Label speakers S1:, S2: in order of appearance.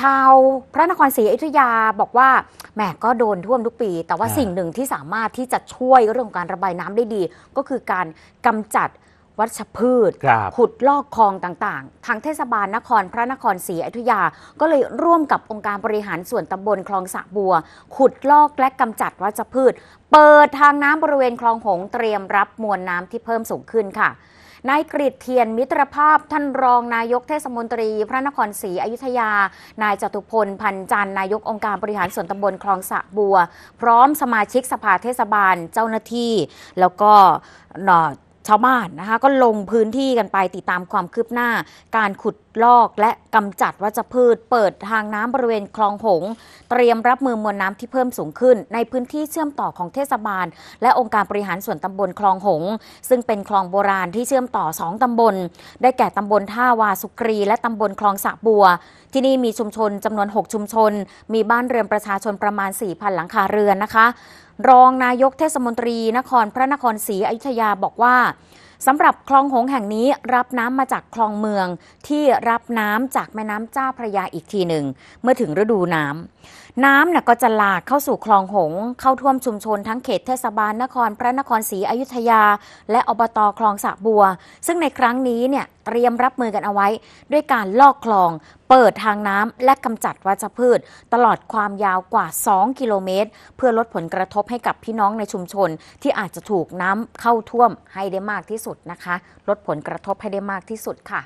S1: ชาวพระนครศรีอยุธยาบอกว่าแหมก็โดนท่วมทุกปี แต่ว่าสิ่งหนึ่งที่สามารถที่จะช่วยเรื่องการระบายน้ำได้ดี ก็คือการกำจัดวัชพืช ขุดลอกคลองต่างๆ ทางเทศบาลนครพระนครศรีอยุธยา ก็เลยร่วมกับองค์การบริหารส่วนตำบลคลองสะบัว ขุดลอกและกำจัดวัชพืช เปิดทางน้ำบริเวณคลองหงเตรียมรับมวลน้ำที่เพิ่มสูงขึ้นค่ะนายกริเทียนมิตรภาพท่านรองนายกเทศมนตรี พระนครศรีอยุธยา นายจตุพล พันจันนายกองค์การ บริหารส่วนตำบลคลองสะบัว พร้อมสมาชิกสภาเทศบาลเจ้าหน้าที่แล้วก็ชาวบ้านนะคะ ก็ลงพื้นที่กันไปติดตามความคืบหน้าการขุดลอกและกำจัดวัชพืชเปิดทางน้ำบริเวณคลองหง เตรียมรับมือมวลน้ำที่เพิ่มสูงขึ้นในพื้นที่เชื่อมต่อของเทศบาล และองค์การบริหารส่วนตำบลคลองหง ซึ่งเป็นคลองโบราณที่เชื่อมต่อ2ตำบล ได้แก่ตำบลท่าวาสุกรี และตำบลคลองสะบัว ที่นี่มีชุมชนจำนวน 6 ชุมชน มีบ้านเรือนประชาชนประมาณ4,000หลังคาเรือนนะคะ รองนายกเทศมนตรีนครพระนครศรีอยุธยาบอกว่าสำหรับคลองหงแห่งนี้รับน้ำมาจากคลองเมืองที่รับน้ำจากแม่น้ำเจ้าพระยาอีกทีหนึ่งเมื่อถึงฤดูน้ำน้ำน่ะก็จะหลากเข้าสู่คลองหงเข้าท่วมชุมชน ทั้งเขตเทศบาลนคร พระนครศรีอยุธยา และอบตคลองสะบัว ซึ่งในครั้งนี้เนี่ยเตรียมรับมือกันเอาไว้ด้วยการลอกคลองเปิดทางน้ำและกำจัดวัชพืช ตลอดความยาวกว่า 2 กิโลเมตร เพื่อลดผลกระทบให้กับพี่น้องในชุมชน ที่อาจจะถูกน้ำเข้าท่วมให้ได้มากที่สุดนะคะ ลดผลกระทบให้ได้มากที่สุดค่ะ